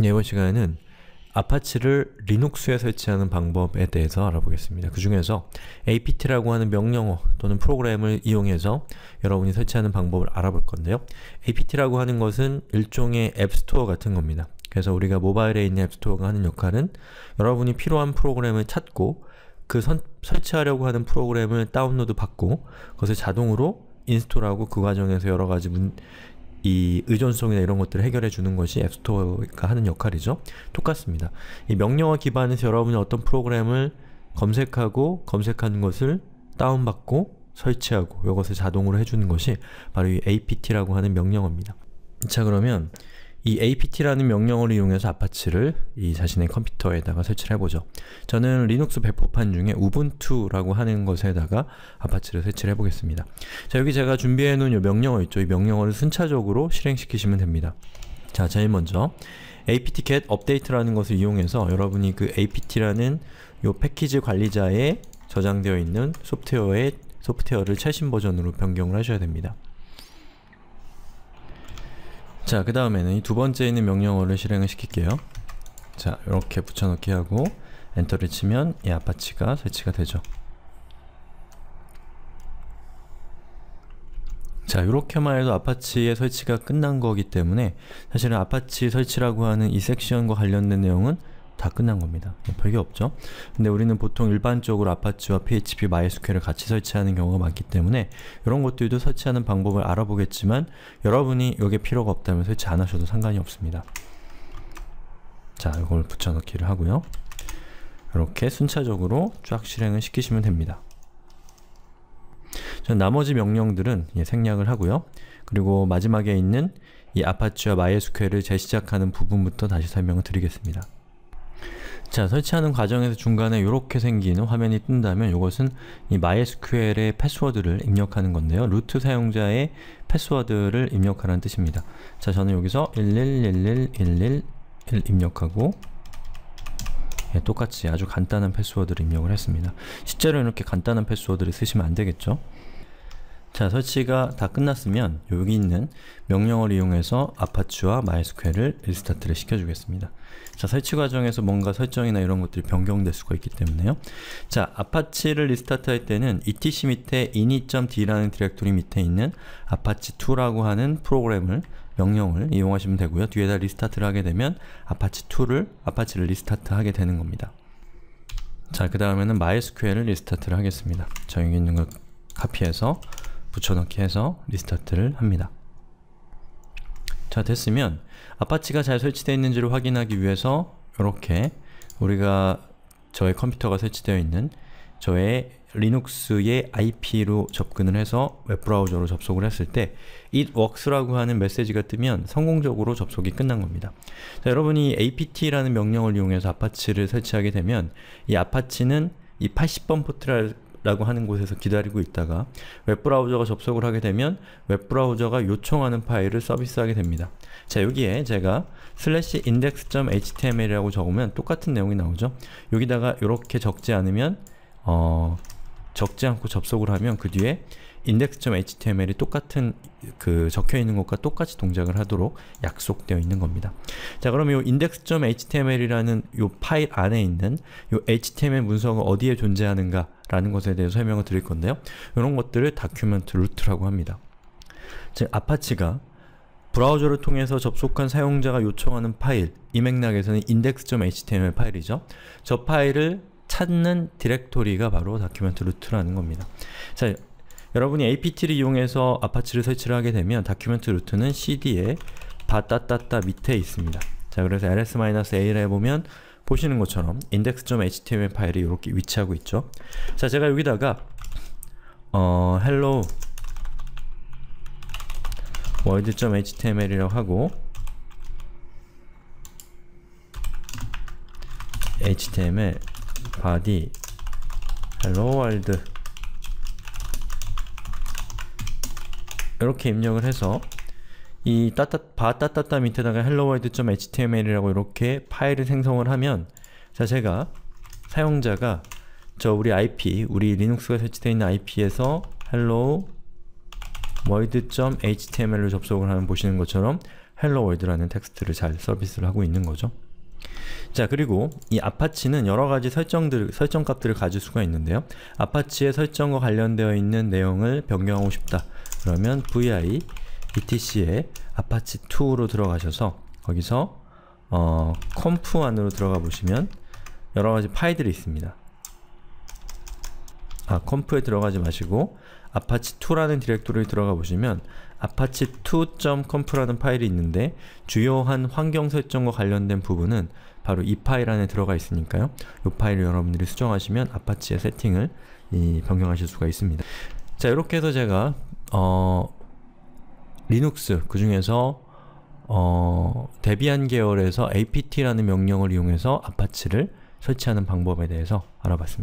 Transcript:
이번 시간에는 아파치를 리눅스에 설치하는 방법에 대해서 알아보겠습니다. 그 중에서 apt라고 하는 명령어 또는 프로그램을 이용해서 여러분이 설치하는 방법을 알아볼 건데요. apt라고 하는 것은 일종의 앱스토어 같은 겁니다. 그래서 우리가 모바일에 있는 앱스토어가 하는 역할은 여러분이 필요한 프로그램을 찾고 그 선, 설치하려고 하는 프로그램을 다운로드 받고 그것을 자동으로 인스톨하고 그 과정에서 여러가지 문, 이 의존성이나 이런 것들을 해결해 주는 것이 앱스토어가 하는 역할이죠. 똑같습니다. 이 명령어 기반에서 여러분이 어떤 프로그램을 검색하고 검색한 것을 다운받고 설치하고 이것을 자동으로 해주는 것이 바로 이 apt라고 하는 명령어입니다. 자 그러면 이 apt라는 명령어를 이용해서 아파치를 이 자신의 컴퓨터에다가 설치를 해보죠. 저는 리눅스 배포판 중에 우분투라고 하는 것에다가 아파치를 설치를 해보겠습니다. 자, 여기 제가 준비해놓은 이 명령어 있죠. 이 명령어를 순차적으로 실행시키시면 됩니다. 자, 제일 먼저 apt get update라는 것을 이용해서 여러분이 그 apt라는 요 패키지 관리자에 저장되어 있는 소프트웨어의 소프트웨어를 최신 버전으로 변경을 하셔야 됩니다. 자, 그 다음에는 이 두 번째 있는 명령어를 실행을 시킬게요. 자, 이렇게 붙여넣기 하고 엔터를 치면 이 아파치가 설치가 되죠. 자, 이렇게만 해도 아파치의 설치가 끝난 거기 때문에 사실은 아파치 설치라고 하는 이 섹션과 관련된 내용은 다 끝난 겁니다. 네, 별게 없죠. 근데 우리는 보통 일반적으로 아파치와 PHP MySQL을 같이 설치하는 경우가 많기 때문에 이런 것들도 설치하는 방법을 알아보겠지만 여러분이 여기에 필요가 없다면 설치 안 하셔도 상관이 없습니다. 자, 이걸 붙여넣기를 하고요. 이렇게 순차적으로 쫙 실행을 시키시면 됩니다. 전 나머지 명령들은 예, 생략을 하고요. 그리고 마지막에 있는 이 아파치와 마이스퀘를 재시작하는 부분부터 다시 설명을 드리겠습니다. 자, 설치하는 과정에서 중간에 이렇게 생기는 화면이 뜬다면 이것은 이 MySQL의 패스워드를 입력하는 건데요. 루트 사용자의 패스워드를 입력하라는 뜻입니다. 자, 저는 여기서 1111111 입력하고 예, 똑같이 아주 간단한 패스워드를 입력을 했습니다. 실제로 이렇게 간단한 패스워드를 쓰시면 안 되겠죠? 자, 설치가 다 끝났으면 여기 있는 명령어를 이용해서 아파치와 MySQL을 리스타트를 시켜주겠습니다. 자, 설치 과정에서 뭔가 설정이나 이런 것들이 변경될 수가 있기 때문에요. 자, 아파치를 리스타트할 때는 etc 밑에 init.d라는 디렉토리 밑에 있는 아파치2라고 하는 프로그램을 명령을 이용하시면 되고요. 뒤에다 리스타트를 하게 되면 아파치2를, 아파치를 리스타트하게 되는 겁니다. 자, 그 다음에는 MySQL을 리스타트를 하겠습니다. 자, 여기 있는 걸 카피해서 붙여넣기 해서 리스타트를 합니다. 자 됐으면 아파치가 잘 설치되어 있는지를 확인하기 위해서 이렇게 우리가 저의 컴퓨터가 설치되어 있는 저의 리눅스의 IP로 접근을 해서 웹브라우저로 접속을 했을 때 it works라고 하는 메시지가 뜨면 성공적으로 접속이 끝난 겁니다. 자, 여러분이 apt라는 명령을 이용해서 아파치를 설치하게 되면 이 아파치는 이 80번 포트라, 라고 하는 곳에서 기다리고 있다가 웹브라우저가 접속을 하게 되면 웹브라우저가 요청하는 파일을 서비스하게 됩니다. 자 여기에 제가 슬래시 index.html이라고 적으면 똑같은 내용이 나오죠. 여기다가 이렇게 적지 않으면 어, 적지 않고 접속을 하면 그 뒤에 index.html이 똑같은 그 적혀 있는 것과 똑같이 동작을 하도록 약속되어 있는 겁니다. 자, 그러면 이 index.html이라는 이 파일 안에 있는 이 html 문서가 어디에 존재하는가 라는 것에 대해 설명을 드릴 건데요. 이런 것들을 d o c u m e 라고 합니다. 즉, 아파치가 브라우저를 통해서 접속한 사용자가 요청하는 파일, 이 맥락에서는 index.html 파일이죠. 저 파일을 찾는 디렉토리가 바로 d o c u m e 라는 겁니다. 자, 여러분이 apt를 이용해서 아파치를 설치를 하게 되면 다큐멘트 루트는 cd에 바따따따 밑에 있습니다. 자 그래서 ls-a를 해보면 보시는 것처럼 index.html 파일이 이렇게 위치하고 있죠. 자 제가 여기다가 어, hello world.html이라고 하고 html body hello world 이렇게 입력을 해서 이 따따 바따따따 밑에다가 helloworld.html이라고 이렇게 파일을 생성을 하면 자 제가 사용자가 저 우리 IP, 우리 리눅스가 설치되어 있는 IP에서 hello world.html로 접속을 하면 보시는 것처럼 hello world라는 텍스트를 잘 서비스를 하고 있는 거죠. 자 그리고 이 아파치는 여러가지 설정들, 설정값들을 가질 수가 있는데요. 아파치의 설정과 관련되어 있는 내용을 변경하고 싶다. 그러면 vi etc에 apache2로 들어가셔서 거기서 어, 컴프 안으로 들어가 보시면 여러가지 파일들이 있습니다. 아, 컴프에 들어가지 마시고 apache2라는 디렉토리에 들어가 보시면 apache2.comp라는 파일이 있는데 주요한 환경 설정과 관련된 부분은 바로 이 파일 안에 들어가 있으니까요. 이 파일을 여러분들이 수정하시면 아파치의 세팅을 변경하실 수가 있습니다. 자, 이렇게 해서 제가 어, 리눅스 그 중에서 어, 데비안 계열에서 apt라는 명령을 이용해서 아파치를 설치하는 방법에 대해서 알아봤습니다.